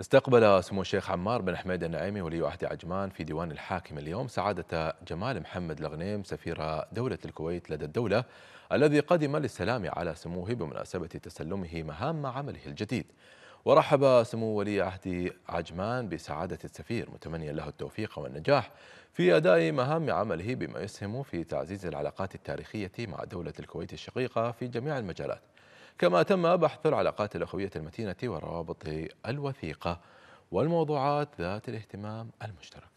استقبل سمو الشيخ عمار بن حميد النعيمي ولي عهد عجمان في ديوان الحاكم اليوم سعادة جمال محمد الغنيم سفير دولة الكويت لدى الدولة الذي قدم للسلام على سموه بمناسبة تسلمه مهام عمله الجديد ورحب سمو ولي عهد عجمان بسعادة السفير متمنيا له التوفيق والنجاح في أداء مهام عمله بما يسهم في تعزيز العلاقات التاريخية مع دولة الكويت الشقيقة في جميع المجالات كما تم بحث العلاقات الأخوية المتينة والروابط الوثيقة والموضوعات ذات الاهتمام المشترك